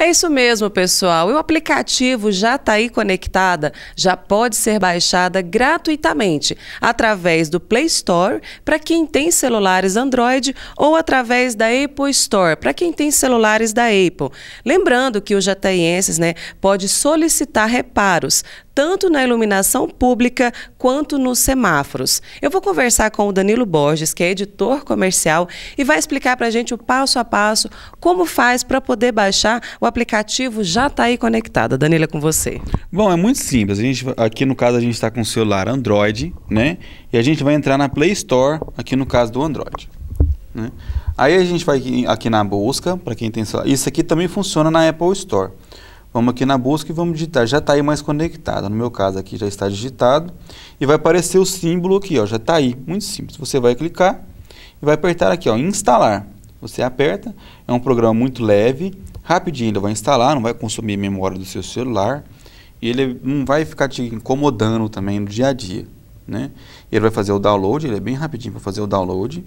É isso mesmo, pessoal. E o aplicativo já está aí Conectada já pode ser baixada gratuitamente através do Play Store para quem tem celulares Android ou através da Apple Store para quem tem celulares da Apple. Lembrando que os jataienses né, pode solicitar reparos tanto na iluminação pública quanto nos semáforos. Eu vou conversar com o Danilo Borges, que é editor comercial, e vai explicar para a gente o passo a passo como faz para poder baixar o aplicativo já está aí conectado. Danilo, é com você. Bom, é muito simples. A gente, aqui no caso a gente está com o celular Android, né? E a gente vai entrar na Play Store, aqui no caso do Android. Né? Aí a gente vai aqui, aqui na busca, para quem tem celular. Isso aqui também funciona na Apple Store. Vamos aqui na busca e vamos digitar. Já está aí mais conectado. No meu caso aqui já está digitado. E vai aparecer o símbolo aqui, ó, já está aí. Muito simples. Você vai clicar e vai apertar aqui, ó, instalar. Você aperta. É um programa muito leve. Rapidinho ele vai instalar, não vai consumir memória do seu celular. E ele não vai ficar te incomodando também no dia a dia. Né? Ele vai fazer o download, ele é bem rapidinho para fazer o download.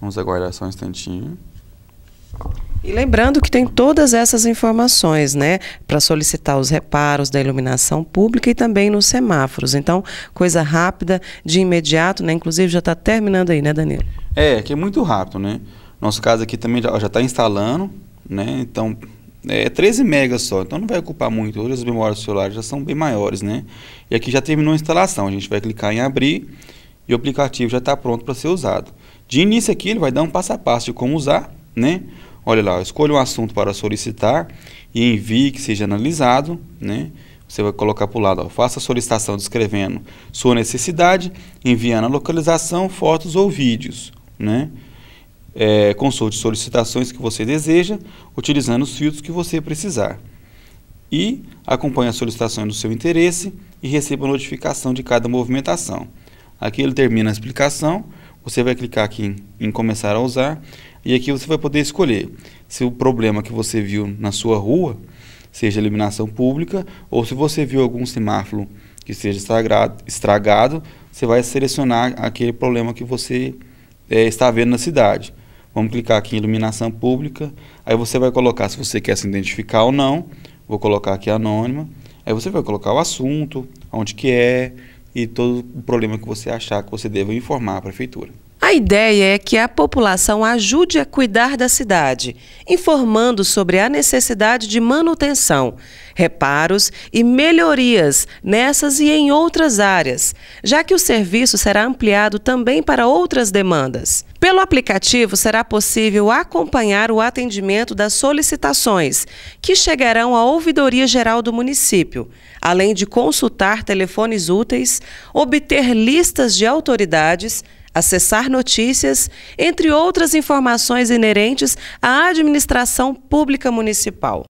Vamos aguardar só um instantinho. E lembrando que tem todas essas informações, né, para solicitar os reparos da iluminação pública e também nos semáforos. Então, coisa rápida, de imediato, né? Inclusive já está terminando aí, né, Danilo? É, que é muito rápido, né? Nosso caso aqui também já está instalando, né? Então, é 13 megas só, então não vai ocupar muito. Hoje as memórias celulares já são bem maiores, né? E aqui já terminou a instalação, a gente vai clicar em abrir e o aplicativo já está pronto para ser usado. De início aqui ele vai dar um passo a passo de como usar, né? Olha lá, escolha um assunto para solicitar e envie que seja analisado, né? Você vai colocar para o lado, ó, faça a solicitação descrevendo sua necessidade, enviando a localização, fotos ou vídeos, né? É, consulte solicitações que você deseja, utilizando os filtros que você precisar. E acompanhe as solicitações do seu interesse e receba notificação de cada movimentação. Aqui ele termina a explicação, você vai clicar aqui em, em começar a usar e aqui você vai poder escolher se o problema que você viu na sua rua seja iluminação pública ou se você viu algum semáforo que seja estragado, estragado você vai selecionar aquele problema que você é, está vendo na cidade. Vamos clicar aqui em iluminação pública, aí você vai colocar se você quer se identificar ou não. Vou colocar aqui anônima. Aí você vai colocar o assunto, onde que é e todo o problema que você achar que você deva informar à prefeitura. A ideia é que a população ajude a cuidar da cidade, informando sobre a necessidade de manutenção, reparos e melhorias nessas e em outras áreas, já que o serviço será ampliado também para outras demandas. Pelo aplicativo será possível acompanhar o atendimento das solicitações, que chegarão à Ouvidoria Geral do município, além de consultar telefones úteis, obter listas de autoridades acessar notícias, entre outras informações inerentes à administração pública municipal.